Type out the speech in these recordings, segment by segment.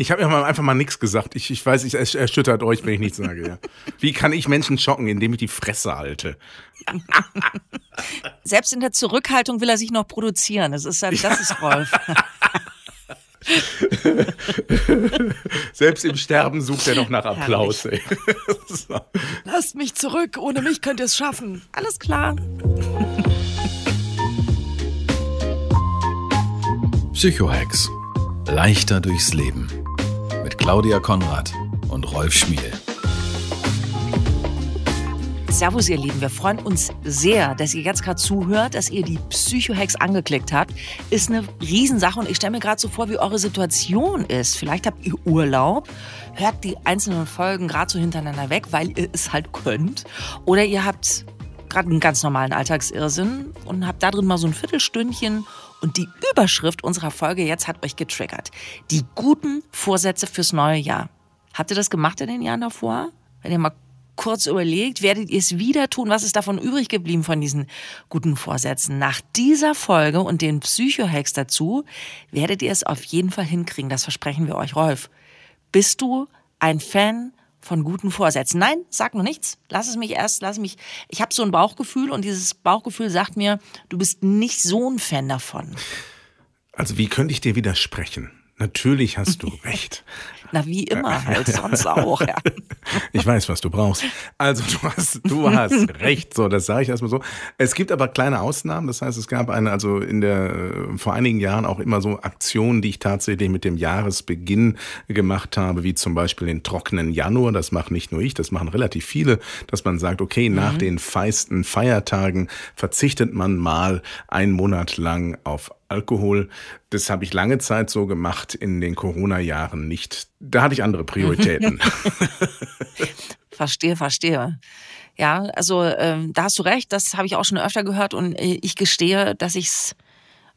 Ich habe ja einfach mal nichts gesagt. Ich, ich weiß, ich erschüttert euch, wenn ich nichts sage. Ja. Wie kann ich Menschen schocken, indem ich die Fresse halte? Selbst in der Zurückhaltung will er sich noch produzieren. Das ist, das ist Rolf. Selbst im Sterben sucht er noch nach Applaus. so. Lasst mich zurück, ohne mich könnt ihr es schaffen. Alles klar. Psychohex. Leichter durchs Leben mit Claudia Konrad und Rolf Schmiel. Servus, ihr Lieben. Wir freuen uns sehr, dass ihr jetzt gerade zuhört, dass ihr die Psycho-Hacks angeklickt habt. Ist eine Riesensache und ich stelle mir gerade so vor, wie eure Situation ist. Vielleicht habt ihr Urlaub, hört die einzelnen Folgen gerade so hintereinander weg, weil ihr es halt könnt. Oder ihr habt gerade einen ganz normalen Alltagsirrsinn und habt da drin mal so ein Viertelstündchen und die Überschrift unserer Folge jetzt hat euch getriggert. Die guten Vorsätze fürs neue Jahr. Habt ihr das gemacht in den Jahren davor? Wenn ihr mal kurz überlegt, werdet ihr es wieder tun? Was ist davon übrig geblieben von diesen guten Vorsätzen? Nach dieser Folge und den Psycho-Hacks dazu werdet ihr es auf jeden Fall hinkriegen. Das versprechen wir euch, Rolf. Bist du ein Fan von guten Vorsätzen. Nein, sag noch nichts. Lass es mich erst, lass mich. Ich habe so ein Bauchgefühl und dieses Bauchgefühl sagt mir, du bist nicht so ein Fan davon. Also wie könnte ich dir widersprechen? Natürlich hast du recht. Na, wie immer, halt sonst auch. Ja. Ich weiß, was du brauchst. Also du hast, du hast recht. So, das sage ich erstmal so. Es gibt aber kleine Ausnahmen. Das heißt, es gab eine, also in der äh, vor einigen Jahren auch immer so Aktionen, die ich tatsächlich mit dem Jahresbeginn gemacht habe, wie zum Beispiel den trockenen Januar. Das mache nicht nur ich, das machen relativ viele, dass man sagt, okay, nach mhm. den feisten Feiertagen verzichtet man mal einen Monat lang auf Alkohol. Das habe ich lange Zeit so gemacht, in den Corona-Jahren nicht. Da hatte ich andere Prioritäten. verstehe, verstehe. Ja, also ähm, da hast du recht, das habe ich auch schon öfter gehört und äh, ich gestehe, dass ich es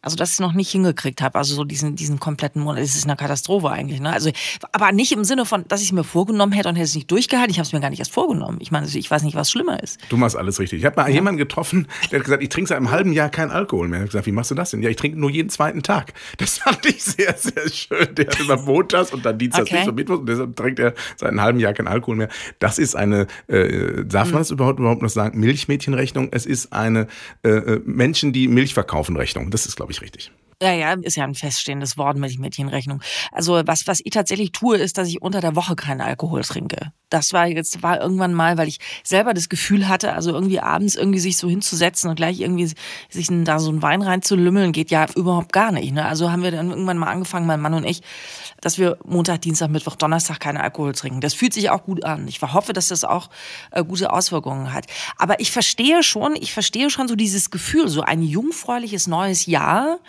also, dass ich es noch nicht hingekriegt habe. Also so diesen, diesen kompletten Monat. Es ist eine Katastrophe eigentlich. Ne? Also, aber nicht im Sinne von, dass ich es mir vorgenommen hätte und hätte es nicht durchgehalten. Ich habe es mir gar nicht erst vorgenommen. Ich meine, ich weiß nicht, was schlimmer ist. Du machst alles richtig. Ich habe mal ja. jemanden getroffen, der hat gesagt, ich trinke seit einem halben Jahr keinen Alkohol mehr. Ich habe gesagt, wie machst du das denn? Ja, ich trinke nur jeden zweiten Tag. Das fand ich sehr, sehr schön. Der hat immer montags und dann dienstags okay. und mittwochs und deshalb trinkt er seit einem halben Jahr keinen Alkohol mehr. Das ist eine, äh, darf man mhm. das überhaupt, überhaupt noch sagen, Milchmädchenrechnung? Es ist eine äh, äh Menschen, die Milch verkaufen Rechnung. Das ist, glaube ich, ich, richtig. Ja, ja, ist ja ein feststehendes Wort mit Mädchenrechnung. Also was, was ich tatsächlich tue, ist, dass ich unter der Woche keinen Alkohol trinke. Das war jetzt, war irgendwann mal, weil ich selber das Gefühl hatte, also irgendwie abends irgendwie sich so hinzusetzen und gleich irgendwie sich da so einen Wein reinzulümmeln, geht ja überhaupt gar nicht. Ne? Also haben wir dann irgendwann mal angefangen, mein Mann und ich, dass wir Montag, Dienstag, Mittwoch, Donnerstag keinen Alkohol trinken. Das fühlt sich auch gut an. Ich hoffe, dass das auch äh, gute Auswirkungen hat. Aber ich verstehe schon, ich verstehe schon so dieses Gefühl, so ein jungfräuliches neues Jahr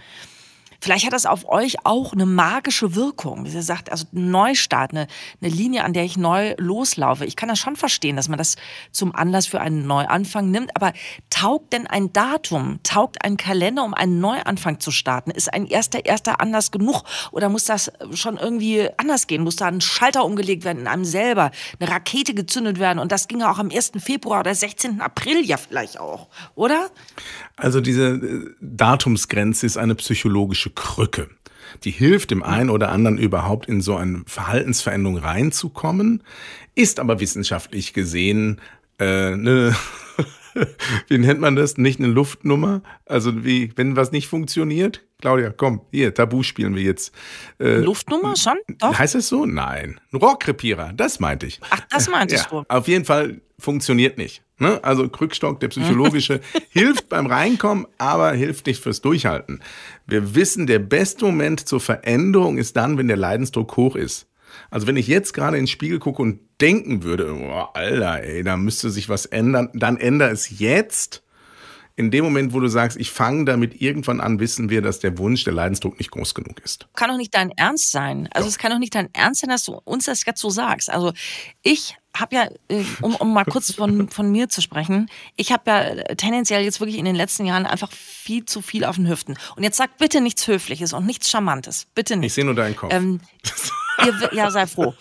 Vielleicht hat das auf euch auch eine magische Wirkung. Wie ihr sagt, also ein Neustart, eine, eine Linie, an der ich neu loslaufe. Ich kann das schon verstehen, dass man das zum Anlass für einen Neuanfang nimmt, aber Taugt denn ein Datum? Taugt ein Kalender, um einen Neuanfang zu starten? Ist ein erster erster anders genug? Oder muss das schon irgendwie anders gehen? Muss da ein Schalter umgelegt werden in einem selber? Eine Rakete gezündet werden? Und das ging ja auch am 1. Februar oder 16. April ja vielleicht auch, oder? Also diese äh, Datumsgrenze ist eine psychologische Krücke die hilft dem einen oder anderen überhaupt in so eine Verhaltensveränderung reinzukommen, ist aber wissenschaftlich gesehen äh, eine wie nennt man das? Nicht eine Luftnummer? Also wie, wenn was nicht funktioniert? Claudia, komm, hier, Tabu spielen wir jetzt. Äh, Luftnummer schon? Doch. Heißt es so? Nein. Ein Rohrkrepierer, das meinte ich. Ach, das meinte ja, ich wohl. Auf jeden Fall funktioniert nicht. Ne? Also Krückstock, der psychologische, hilft beim Reinkommen, aber hilft nicht fürs Durchhalten. Wir wissen, der beste Moment zur Veränderung ist dann, wenn der Leidensdruck hoch ist. Also wenn ich jetzt gerade in den Spiegel gucke und denken würde, boah, Alter, ey, da müsste sich was ändern, dann ändere es jetzt. In dem Moment, wo du sagst, ich fange damit irgendwann an, wissen wir, dass der Wunsch, der Leidensdruck nicht groß genug ist. Kann doch nicht dein Ernst sein. Also ja. es kann doch nicht dein Ernst sein, dass du uns das jetzt so sagst. Also ich habe ja, äh, um, um mal kurz von, von mir zu sprechen, ich habe ja äh, tendenziell jetzt wirklich in den letzten Jahren einfach viel zu viel auf den Hüften. Und jetzt sag bitte nichts Höfliches und nichts Charmantes. Bitte nicht. Ich sehe nur deinen Kopf. Ähm, Ihr, ja, sei froh.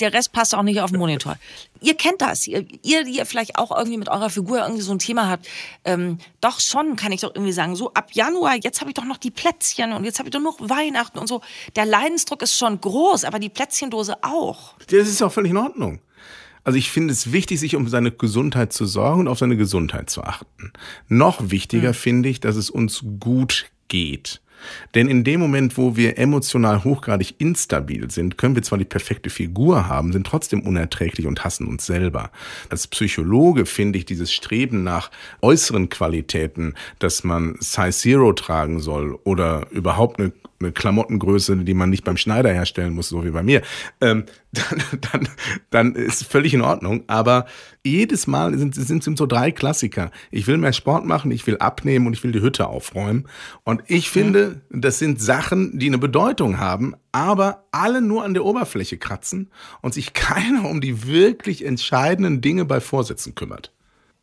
Der Rest passt auch nicht auf den Monitor. Ihr kennt das. Ihr, ihr die ihr vielleicht auch irgendwie mit eurer Figur irgendwie so ein Thema habt. Ähm, doch schon, kann ich doch irgendwie sagen. So ab Januar, jetzt habe ich doch noch die Plätzchen und jetzt habe ich doch noch Weihnachten und so. Der Leidensdruck ist schon groß, aber die Plätzchendose auch. Das ist auch völlig in Ordnung. Also ich finde es wichtig, sich um seine Gesundheit zu sorgen und auf seine Gesundheit zu achten. Noch wichtiger mhm. finde ich, dass es uns gut geht. Denn in dem Moment, wo wir emotional hochgradig instabil sind, können wir zwar die perfekte Figur haben, sind trotzdem unerträglich und hassen uns selber. Als Psychologe finde ich dieses Streben nach äußeren Qualitäten, dass man Size Zero tragen soll oder überhaupt eine eine Klamottengröße, die man nicht beim Schneider herstellen muss, so wie bei mir, ähm, dann, dann, dann ist völlig in Ordnung. Aber jedes Mal sind, sind, sind so drei Klassiker. Ich will mehr Sport machen, ich will abnehmen und ich will die Hütte aufräumen. Und ich finde, das sind Sachen, die eine Bedeutung haben, aber alle nur an der Oberfläche kratzen und sich keiner um die wirklich entscheidenden Dinge bei Vorsätzen kümmert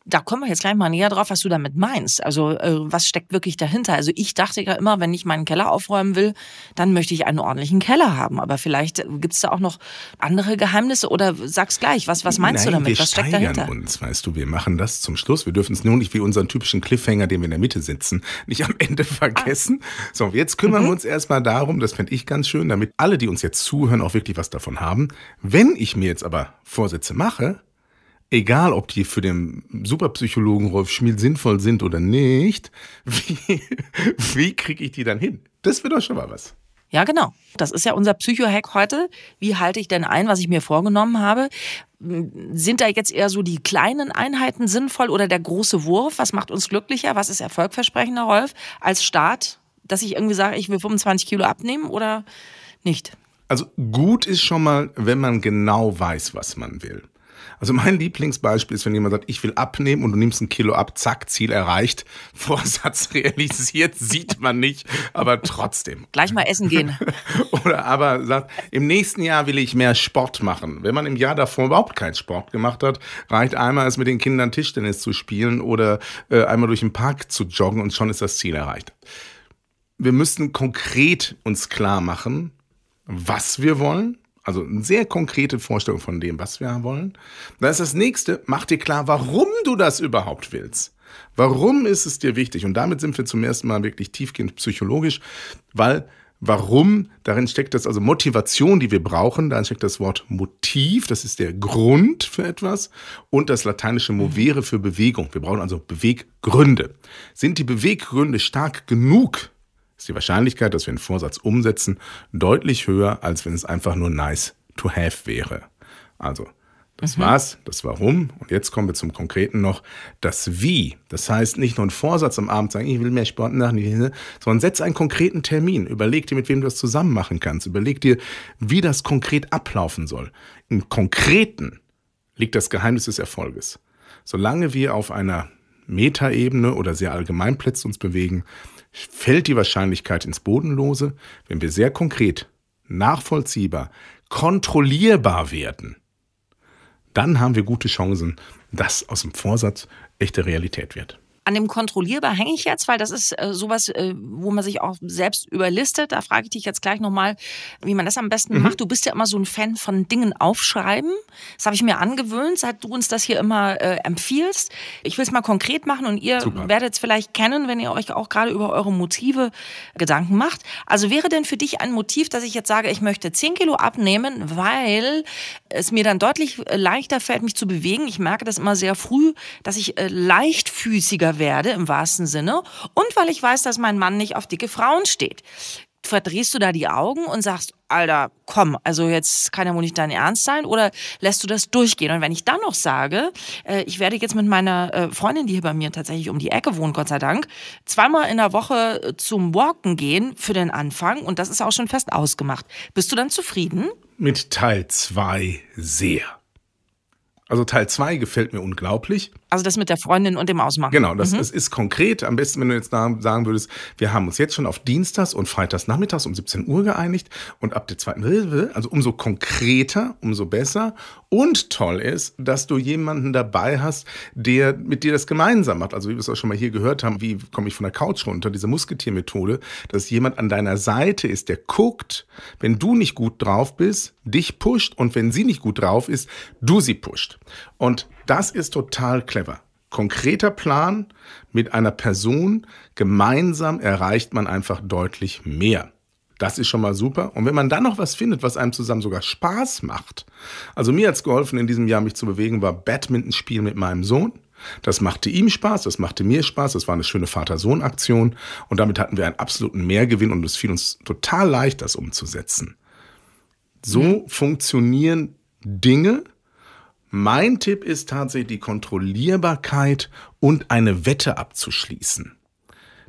da kommen wir jetzt gleich mal näher drauf, was du damit meinst. Also äh, was steckt wirklich dahinter? Also ich dachte ja immer, wenn ich meinen Keller aufräumen will, dann möchte ich einen ordentlichen Keller haben. Aber vielleicht gibt's da auch noch andere Geheimnisse oder sag's gleich, was, was meinst Nein, du damit? Wir was steckt dahinter? uns, weißt du, wir machen das zum Schluss. Wir dürfen es nur nicht wie unseren typischen Cliffhanger, den wir in der Mitte sitzen, nicht am Ende vergessen. Ah. So, jetzt kümmern mhm. wir uns erstmal darum, das fände ich ganz schön, damit alle, die uns jetzt zuhören, auch wirklich was davon haben. Wenn ich mir jetzt aber Vorsätze mache, egal ob die für den Superpsychologen Rolf Schmied sinnvoll sind oder nicht, wie, wie kriege ich die dann hin? Das wird doch schon mal was. Ja, genau. Das ist ja unser Psycho-Hack heute. Wie halte ich denn ein, was ich mir vorgenommen habe? Sind da jetzt eher so die kleinen Einheiten sinnvoll oder der große Wurf? Was macht uns glücklicher? Was ist erfolgversprechender, Rolf, als Start? Dass ich irgendwie sage, ich will 25 Kilo abnehmen oder nicht? Also gut ist schon mal, wenn man genau weiß, was man will. Also mein Lieblingsbeispiel ist, wenn jemand sagt, ich will abnehmen und du nimmst ein Kilo ab, zack, Ziel erreicht, Vorsatz realisiert, sieht man nicht, aber trotzdem. Gleich mal essen gehen. Oder aber sagt, im nächsten Jahr will ich mehr Sport machen. Wenn man im Jahr davor überhaupt keinen Sport gemacht hat, reicht einmal es mit den Kindern Tischtennis zu spielen oder äh, einmal durch den Park zu joggen und schon ist das Ziel erreicht. Wir müssen konkret uns klar machen, was wir wollen also eine sehr konkrete Vorstellung von dem, was wir wollen. Dann ist das nächste, mach dir klar, warum du das überhaupt willst. Warum ist es dir wichtig? Und damit sind wir zum ersten Mal wirklich tiefgehend psychologisch, weil warum, darin steckt das also Motivation, die wir brauchen, darin steckt das Wort Motiv, das ist der Grund für etwas und das lateinische mhm. movere für Bewegung. Wir brauchen also Beweggründe. Sind die Beweggründe stark genug, ist die Wahrscheinlichkeit, dass wir einen Vorsatz umsetzen, deutlich höher, als wenn es einfach nur nice to have wäre. Also, das mhm. war's, das Warum. Und jetzt kommen wir zum Konkreten noch, das Wie. Das heißt, nicht nur ein Vorsatz am Abend sagen, ich will mehr Sport machen, sondern setz einen konkreten Termin. Überleg dir, mit wem du das zusammen machen kannst. Überleg dir, wie das konkret ablaufen soll. Im Konkreten liegt das Geheimnis des Erfolges. Solange wir auf einer Metaebene oder sehr allgemein Plätze uns bewegen, fällt die Wahrscheinlichkeit ins Bodenlose, wenn wir sehr konkret, nachvollziehbar, kontrollierbar werden. Dann haben wir gute Chancen, dass aus dem Vorsatz echte Realität wird an dem kontrollierbar hänge ich jetzt, weil das ist äh, sowas, äh, wo man sich auch selbst überlistet. Da frage ich dich jetzt gleich nochmal, wie man das am besten mhm. macht. Du bist ja immer so ein Fan von Dingen aufschreiben. Das habe ich mir angewöhnt, seit du uns das hier immer äh, empfiehlst. Ich will es mal konkret machen und ihr werdet es vielleicht kennen, wenn ihr euch auch gerade über eure Motive Gedanken macht. Also wäre denn für dich ein Motiv, dass ich jetzt sage, ich möchte 10 Kilo abnehmen, weil es mir dann deutlich äh, leichter fällt, mich zu bewegen. Ich merke das immer sehr früh, dass ich äh, leichtfüßiger werde, im wahrsten Sinne, und weil ich weiß, dass mein Mann nicht auf dicke Frauen steht. Verdrehst du da die Augen und sagst, Alter, komm, also jetzt kann ja wohl nicht dein Ernst sein, oder lässt du das durchgehen? Und wenn ich dann noch sage, äh, ich werde jetzt mit meiner äh, Freundin, die hier bei mir tatsächlich um die Ecke wohnt, Gott sei Dank, zweimal in der Woche äh, zum Walken gehen für den Anfang und das ist auch schon fest ausgemacht. Bist du dann zufrieden? Mit Teil 2 sehr. Also Teil 2 gefällt mir unglaublich. Also das mit der Freundin und dem Ausmachen. Genau, das mhm. ist, ist konkret. Am besten, wenn du jetzt sagen würdest, wir haben uns jetzt schon auf Dienstags und Freitags nachmittags um 17 Uhr geeinigt und ab der zweiten Hilfe, also umso konkreter, umso besser. Und toll ist, dass du jemanden dabei hast, der mit dir das gemeinsam macht. Also wie wir es auch schon mal hier gehört haben, wie komme ich von der Couch runter, diese Musketiermethode, dass jemand an deiner Seite ist, der guckt, wenn du nicht gut drauf bist, dich pusht und wenn sie nicht gut drauf ist, du sie pusht. Und das ist total clever konkreter Plan mit einer Person, gemeinsam erreicht man einfach deutlich mehr. Das ist schon mal super. Und wenn man dann noch was findet, was einem zusammen sogar Spaß macht. Also mir hat es geholfen, in diesem Jahr mich zu bewegen, war Badminton spielen mit meinem Sohn. Das machte ihm Spaß, das machte mir Spaß, das war eine schöne Vater-Sohn-Aktion und damit hatten wir einen absoluten Mehrgewinn und es fiel uns total leicht, das umzusetzen. So mhm. funktionieren Dinge, mein Tipp ist tatsächlich die Kontrollierbarkeit und eine Wette abzuschließen.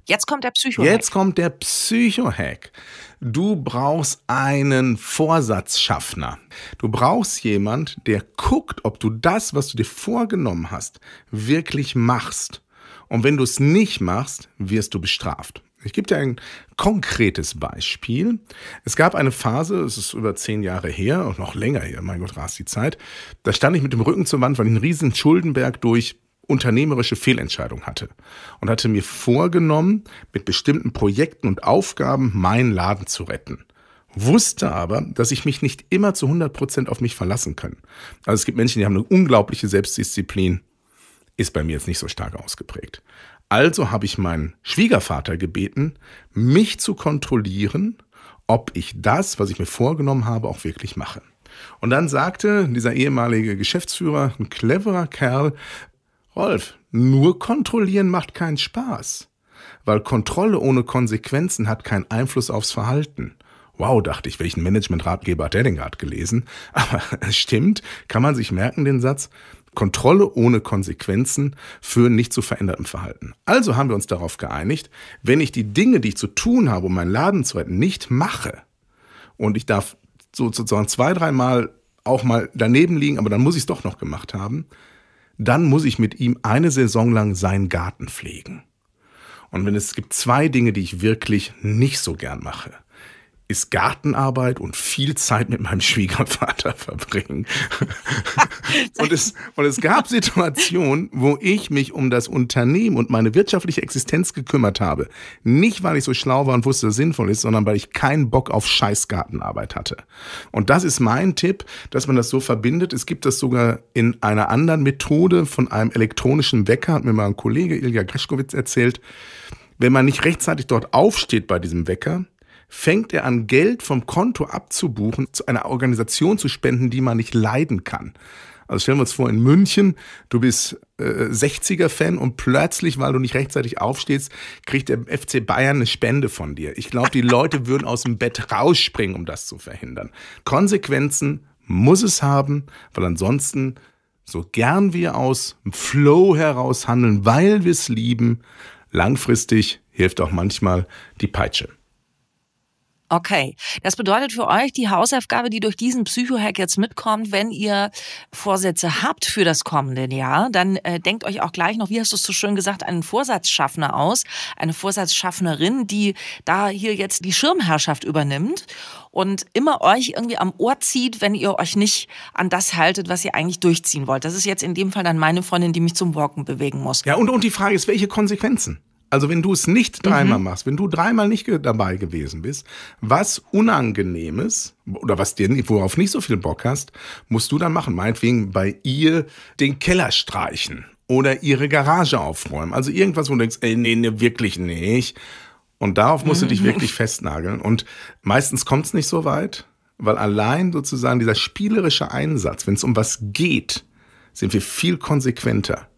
Jetzt kommt der Psycho-Hack. Jetzt kommt der psycho Du brauchst einen Vorsatzschaffner. Du brauchst jemand, der guckt, ob du das, was du dir vorgenommen hast, wirklich machst. Und wenn du es nicht machst, wirst du bestraft. Ich gebe dir ein konkretes Beispiel. Es gab eine Phase, es ist über zehn Jahre her und noch länger her, mein Gott, rast die Zeit. Da stand ich mit dem Rücken zur Wand, weil ich einen riesen Schuldenberg durch unternehmerische Fehlentscheidung hatte und hatte mir vorgenommen, mit bestimmten Projekten und Aufgaben meinen Laden zu retten wusste aber, dass ich mich nicht immer zu 100% Prozent auf mich verlassen kann. Also es gibt Menschen, die haben eine unglaubliche Selbstdisziplin, ist bei mir jetzt nicht so stark ausgeprägt. Also habe ich meinen Schwiegervater gebeten, mich zu kontrollieren, ob ich das, was ich mir vorgenommen habe, auch wirklich mache. Und dann sagte dieser ehemalige Geschäftsführer, ein cleverer Kerl, Rolf, nur kontrollieren macht keinen Spaß, weil Kontrolle ohne Konsequenzen hat keinen Einfluss aufs Verhalten. Wow, dachte ich, welchen Management-Ratgeber hat der denn gerade gelesen? Aber es stimmt, kann man sich merken, den Satz, Kontrolle ohne Konsequenzen führen nicht zu verändertem Verhalten. Also haben wir uns darauf geeinigt, wenn ich die Dinge, die ich zu tun habe, um meinen Laden zu retten, nicht mache und ich darf sozusagen zwei, dreimal auch mal daneben liegen, aber dann muss ich es doch noch gemacht haben, dann muss ich mit ihm eine Saison lang seinen Garten pflegen. Und wenn es gibt zwei Dinge, die ich wirklich nicht so gern mache, ist Gartenarbeit und viel Zeit mit meinem Schwiegervater verbringen. und, es, und es gab Situationen, wo ich mich um das Unternehmen und meine wirtschaftliche Existenz gekümmert habe. Nicht, weil ich so schlau war und wusste, dass es sinnvoll ist, sondern weil ich keinen Bock auf Scheißgartenarbeit hatte. Und das ist mein Tipp, dass man das so verbindet. Es gibt das sogar in einer anderen Methode von einem elektronischen Wecker, hat mir mal ein Kollege Ilja Greschkowitz erzählt. Wenn man nicht rechtzeitig dort aufsteht bei diesem Wecker, fängt er an, Geld vom Konto abzubuchen, zu einer Organisation zu spenden, die man nicht leiden kann. Also stellen wir uns vor, in München, du bist äh, 60er-Fan und plötzlich, weil du nicht rechtzeitig aufstehst, kriegt der FC Bayern eine Spende von dir. Ich glaube, die Leute würden aus dem Bett rausspringen, um das zu verhindern. Konsequenzen muss es haben, weil ansonsten, so gern wir aus dem Flow heraus handeln, weil wir es lieben, langfristig hilft auch manchmal die Peitsche. Okay, das bedeutet für euch die Hausaufgabe, die durch diesen Psychohack jetzt mitkommt, wenn ihr Vorsätze habt für das kommende Jahr, dann äh, denkt euch auch gleich noch, wie hast du es so schön gesagt, einen Vorsatzschaffner aus, eine Vorsatzschaffnerin, die da hier jetzt die Schirmherrschaft übernimmt und immer euch irgendwie am Ohr zieht, wenn ihr euch nicht an das haltet, was ihr eigentlich durchziehen wollt. Das ist jetzt in dem Fall dann meine Freundin, die mich zum Walken bewegen muss. Ja, und, und die Frage ist, welche Konsequenzen? Also wenn du es nicht mhm. dreimal mhm. machst, wenn du dreimal nicht dabei gewesen bist, was Unangenehmes oder was dir, worauf nicht so viel Bock hast, musst du dann machen. Meinetwegen bei ihr den Keller streichen oder ihre Garage aufräumen. Also irgendwas, wo du denkst, ey, nee, nee, wirklich nicht. Und darauf musst mhm. du dich mhm. wirklich festnageln. Und meistens kommt es nicht so weit, weil allein sozusagen dieser spielerische Einsatz, wenn es um was geht, sind wir viel konsequenter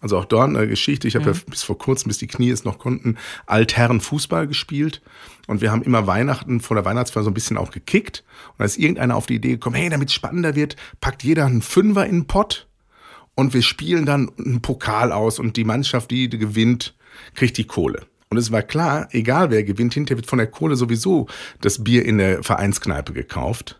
also auch dort eine Geschichte. Ich habe ja. ja mhm. bis vor kurzem, bis die Knie es noch konnten, Altherren Fußball gespielt. Und wir haben immer Weihnachten vor der Weihnachtsfeier so ein bisschen auch gekickt. Und da ist irgendeiner auf die Idee gekommen, hey, damit es spannender wird, packt jeder einen Fünfer in den Pott und wir spielen dann einen Pokal aus und die Mannschaft, die gewinnt, kriegt die Kohle. Und es war klar, egal wer gewinnt, hinterher wird von der Kohle sowieso das Bier in der Vereinskneipe gekauft.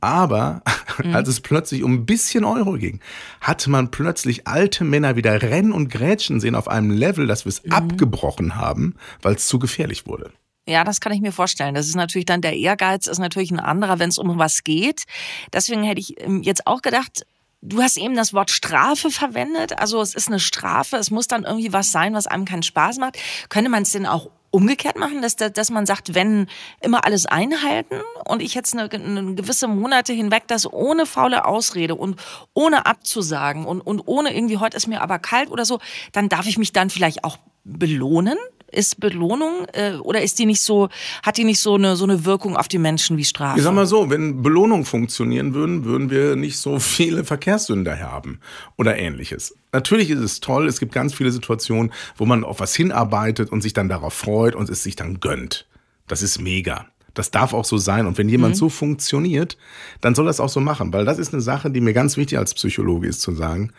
Aber mhm. als es plötzlich um ein bisschen Euro ging, hatte man plötzlich alte Männer wieder rennen und grätschen sehen auf einem Level, dass wir es mhm. abgebrochen haben, weil es zu gefährlich wurde. Ja, das kann ich mir vorstellen. Das ist natürlich dann der Ehrgeiz, ist natürlich ein anderer, wenn es um was geht. Deswegen hätte ich ähm, jetzt auch gedacht, Du hast eben das Wort Strafe verwendet. Also es ist eine Strafe. Es muss dann irgendwie was sein, was einem keinen Spaß macht. Könnte man es denn auch umgekehrt machen, dass, dass man sagt, wenn immer alles einhalten und ich jetzt eine, eine gewisse Monate hinweg das ohne faule Ausrede und ohne abzusagen und, und ohne irgendwie heute ist mir aber kalt oder so, dann darf ich mich dann vielleicht auch belohnen? Ist Belohnung äh, oder ist die nicht so, hat die nicht so eine, so eine Wirkung auf die Menschen wie Strafe? Ich sag mal so, wenn Belohnung funktionieren würden, würden wir nicht so viele Verkehrssünder haben oder ähnliches. Natürlich ist es toll, es gibt ganz viele Situationen, wo man auf was hinarbeitet und sich dann darauf freut und es sich dann gönnt. Das ist mega. Das darf auch so sein. Und wenn jemand mhm. so funktioniert, dann soll das auch so machen. Weil das ist eine Sache, die mir ganz wichtig als Psychologe ist zu sagen.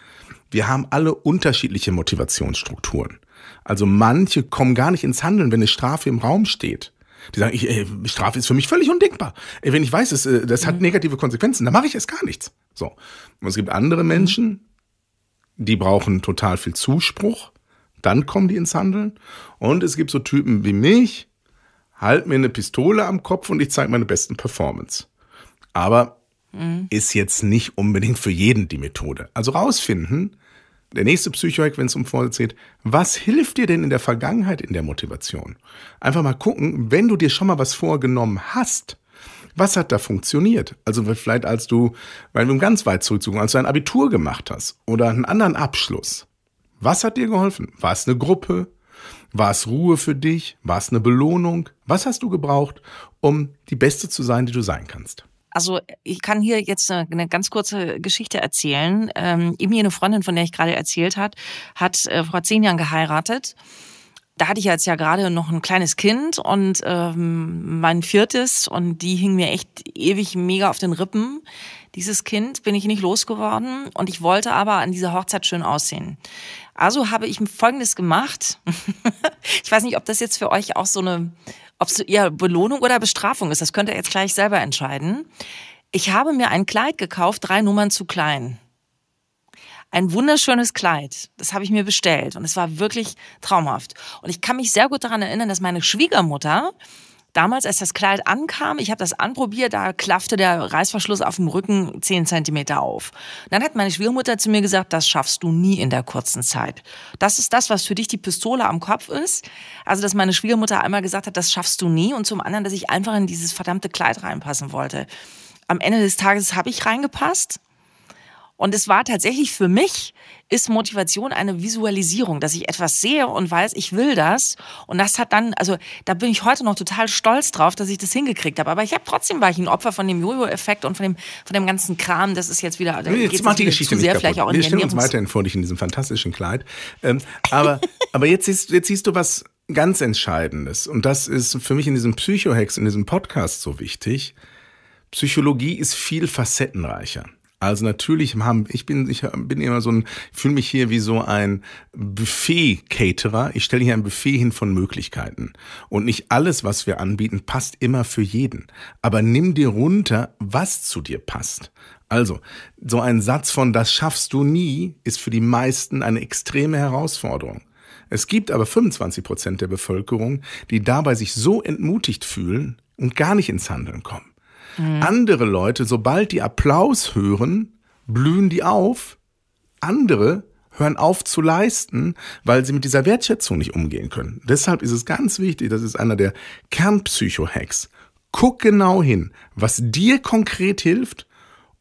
Wir haben alle unterschiedliche Motivationsstrukturen. Also manche kommen gar nicht ins Handeln, wenn eine Strafe im Raum steht. Die sagen, ich, äh, ey, Strafe ist für mich völlig undenkbar. Ey, äh, wenn ich weiß, es, äh, das hat mhm. negative Konsequenzen, dann mache ich erst gar nichts. So. Und es gibt andere Menschen, die brauchen total viel Zuspruch. Dann kommen die ins Handeln. Und es gibt so Typen wie mich, halt mir eine Pistole am Kopf und ich zeige meine besten Performance. Aber mhm. ist jetzt nicht unbedingt für jeden die Methode. Also rausfinden, der nächste Psychohack, wenn es um Vorsätze geht, was hilft dir denn in der Vergangenheit in der Motivation? Einfach mal gucken, wenn du dir schon mal was vorgenommen hast, was hat da funktioniert? Also vielleicht als du, weil wir ganz weit zurückzucken, als du ein Abitur gemacht hast oder einen anderen Abschluss. Was hat dir geholfen? War es eine Gruppe? War es Ruhe für dich? War es eine Belohnung? Was hast du gebraucht, um die Beste zu sein, die du sein kannst? Also ich kann hier jetzt äh, eine, ganz kurze Geschichte erzählen. Ähm, eben hier eine Freundin, von der ich gerade erzählt hat, hat äh, vor zehn Jahren geheiratet. Da hatte ich jetzt ja gerade noch ein kleines Kind und ähm, mein viertes und die hing mir echt ewig mega auf den Rippen. Dieses Kind bin ich nicht losgeworden und ich wollte aber an dieser Hochzeit schön aussehen. Also habe ich Folgendes gemacht. ich weiß nicht, ob das jetzt für euch auch so eine ob es ja, Belohnung oder Bestrafung ist, das könnt ihr jetzt gleich selber entscheiden. Ich habe mir ein Kleid gekauft, drei Nummern zu klein. Ein wunderschönes Kleid, das habe ich mir bestellt und es war wirklich traumhaft. Und ich kann mich sehr gut daran erinnern, dass meine Schwiegermutter damals, als das Kleid ankam, ich habe das anprobiert, da klaffte der Reißverschluss auf dem Rücken 10 Zentimeter auf. dann hat meine Schwiegermutter zu mir gesagt, das schaffst du nie in der kurzen Zeit. Das ist das, was für dich die Pistole am Kopf ist. Also, dass meine Schwiegermutter einmal gesagt hat, das schaffst du nie. Und zum anderen, dass ich einfach in dieses verdammte Kleid reinpassen wollte. Am Ende des Tages habe ich reingepasst und es war tatsächlich für mich, ist Motivation eine Visualisierung, dass ich etwas sehe und weiß, ich will das. Und das hat dann, also da bin ich heute noch total stolz drauf, dass ich das hingekriegt habe. Aber ich habe trotzdem war ich ein Opfer von dem Jojo-Effekt und von dem, von dem ganzen Kram. Das ist jetzt wieder. Da jetzt macht die Geschichte nicht sehr kaputt. Vielleicht auch in Wir stellen uns weiterhin vor dich in diesem fantastischen Kleid. Ähm, aber, aber jetzt siehst, jetzt siehst du was ganz Entscheidendes. Und das ist für mich in diesem psycho Psychohex, in diesem Podcast so wichtig. Psychologie ist viel facettenreicher. Also natürlich haben, ich bin, ich bin immer so ein, fühle mich hier wie so ein Buffet-Caterer. Ich stelle hier ein Buffet hin von Möglichkeiten. Und nicht alles, was wir anbieten, passt immer für jeden. Aber nimm dir runter, was zu dir passt. Also, so ein Satz von das schaffst du nie ist für die meisten eine extreme Herausforderung. Es gibt aber 25 Prozent der Bevölkerung, die dabei sich so entmutigt fühlen und gar nicht ins Handeln kommen. Mhm. Andere Leute, sobald die Applaus hören, blühen die auf. Andere hören auf zu leisten, weil sie mit dieser Wertschätzung nicht umgehen können. Deshalb ist es ganz wichtig, das ist einer der Kernpsycho-Hacks. Guck genau hin, was dir konkret hilft,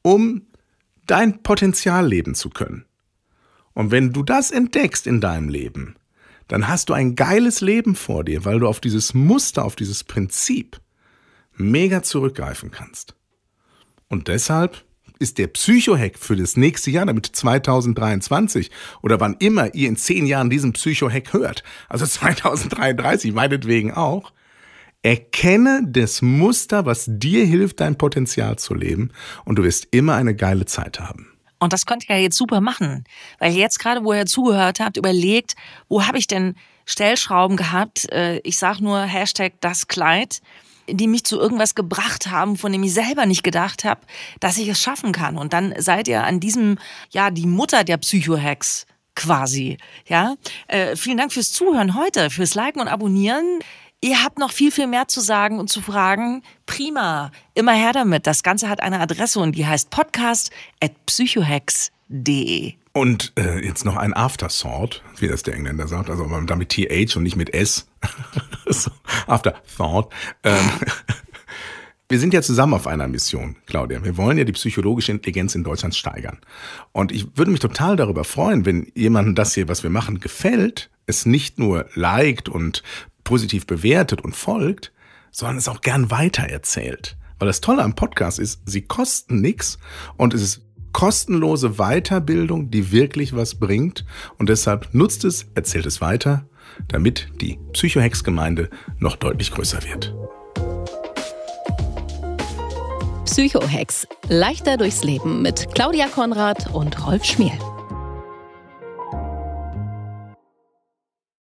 um dein Potenzial leben zu können. Und wenn du das entdeckst in deinem Leben, dann hast du ein geiles Leben vor dir, weil du auf dieses Muster, auf dieses Prinzip mega zurückgreifen kannst. Und deshalb ist der Psycho-Hack für das nächste Jahr, damit 2023 oder wann immer ihr in zehn Jahren diesen Psycho-Hack hört, also 2033 meinetwegen auch, erkenne das Muster, was dir hilft, dein Potenzial zu leben und du wirst immer eine geile Zeit haben. Und das könnt ihr ja jetzt super machen, weil ihr jetzt gerade, wo ihr zugehört habt, überlegt, wo habe ich denn Stellschrauben gehabt? Äh, ich sage nur Hashtag das Kleid die mich zu irgendwas gebracht haben, von dem ich selber nicht gedacht habe, dass ich es schaffen kann. Und dann seid ihr an diesem, ja, die Mutter der Psycho-Hacks quasi. Ja, äh, vielen Dank fürs Zuhören heute, fürs Liken und Abonnieren. Ihr habt noch viel, viel mehr zu sagen und zu fragen. Prima, immer her damit. Das Ganze hat eine Adresse und die heißt podcast.psychohex.de. Und äh, jetzt noch ein Aftersort, wie das der Engländer sagt, also aber damit TH und nicht mit S. so, Afterthought. Ähm, wir sind ja zusammen auf einer Mission, Claudia. Wir wollen ja die psychologische Intelligenz in Deutschland steigern. Und ich würde mich total darüber freuen, wenn jemandem das hier, was wir machen, gefällt, es nicht nur liked und positiv bewertet und folgt, sondern es auch gern weitererzählt. Weil das Tolle am Podcast ist, sie kosten nichts und es ist kostenlose Weiterbildung, die wirklich was bringt. Und deshalb nutzt es, erzählt es weiter, damit die Psychohex-Gemeinde noch deutlich größer wird. Psychohex. Leichter durchs Leben mit Claudia Konrad und Rolf Schmiel.